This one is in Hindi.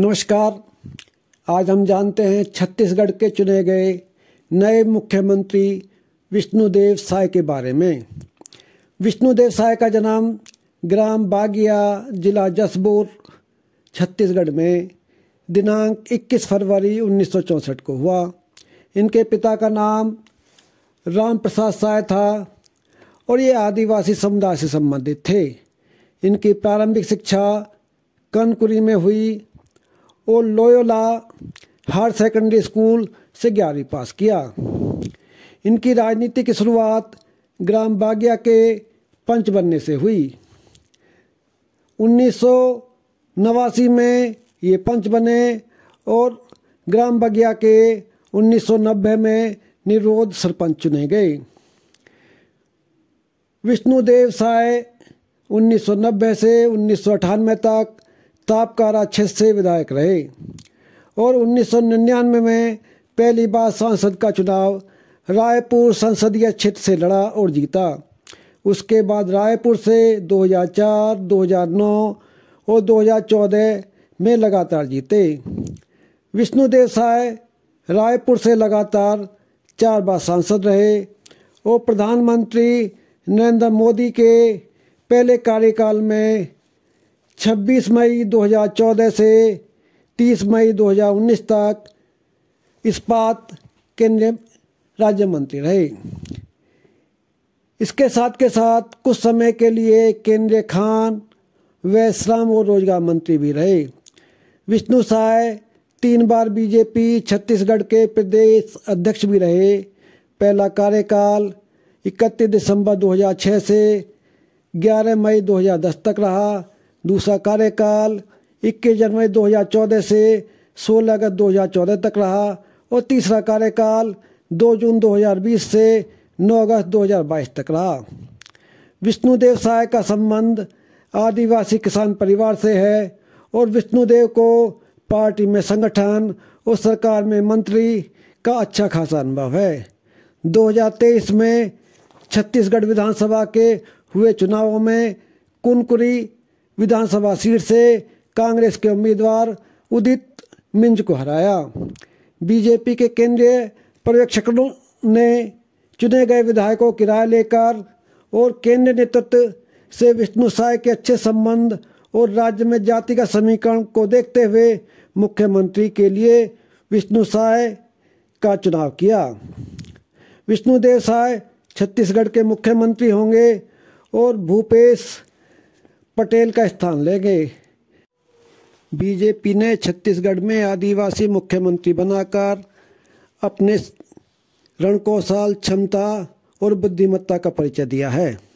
नमस्कार आज हम जानते हैं छत्तीसगढ़ के चुने गए नए मुख्यमंत्री विष्णुदेव साय के बारे में विष्णुदेव साय का जन्म ग्राम बागिया जिला जसपुर छत्तीसगढ़ में दिनांक 21 फरवरी उन्नीस को हुआ इनके पिता का नाम राम प्रसाद साय था और ये आदिवासी समुदाय से संबंधित थे इनकी प्रारंभिक शिक्षा कनकुरी में हुई और लोयोला हायर सेकेंडरी स्कूल से ग्यारहवीं पास किया इनकी राजनीति की शुरुआत ग्राम बागिया के पंच बनने से हुई उन्नीस नवासी में ये पंच बने और ग्राम बगिया के 1990 में निरोध सरपंच चुने गए विष्णुदेव साय 1990 से उन्नीस तक तापकारा क्षेत्र से विधायक रहे और 1999 में पहली बार सांसद का चुनाव रायपुर संसदीय क्षेत्र से लड़ा और जीता उसके बाद रायपुर से 2004, 2009 और 2014 में लगातार जीते विष्णुदेव साय रायपुर से लगातार चार बार सांसद रहे और प्रधानमंत्री नरेंद्र मोदी के पहले कार्यकाल में 26 मई 2014 से 30 मई 2019 तक इस्पात केंद्रीय राज्य मंत्री रहे इसके साथ के साथ कुछ समय के लिए केंद्रीय खान व श्रम और रोजगार मंत्री भी रहे विष्णु साय तीन बार बीजेपी छत्तीसगढ़ के प्रदेश अध्यक्ष भी रहे पहला कार्यकाल 31 दिसंबर 2006 से 11 मई 2010 तक रहा दूसरा कार्यकाल 21 जनवरी 2014 से 16 अगस्त 2014 तक रहा और तीसरा कार्यकाल 2 जून 2020 से 9 अगस्त 2022 तक रहा विष्णुदेव साय का संबंध आदिवासी किसान परिवार से है और विष्णुदेव को पार्टी में संगठन और सरकार में मंत्री का अच्छा खासा अनुभव है 2023 में छत्तीसगढ़ विधानसभा के हुए चुनावों में कुनकुरी विधानसभा सीट से कांग्रेस के उम्मीदवार उदित मिंज को हराया बीजेपी के केंद्रीय पर्यवेक्षकों ने चुने गए विधायकों किराया लेकर और केंद्र नेतृत्व से विष्णु साय के अच्छे संबंध और राज्य में जाति का समीकरण को देखते हुए मुख्यमंत्री के लिए विष्णु साय का चुनाव किया विष्णुदेव साय छत्तीसगढ़ के मुख्यमंत्री होंगे और भूपेश पटेल का स्थान लेंगे बीजेपी ने छत्तीसगढ़ में आदिवासी मुख्यमंत्री बनाकर अपने रणकोशाल क्षमता और बुद्धिमत्ता का परिचय दिया है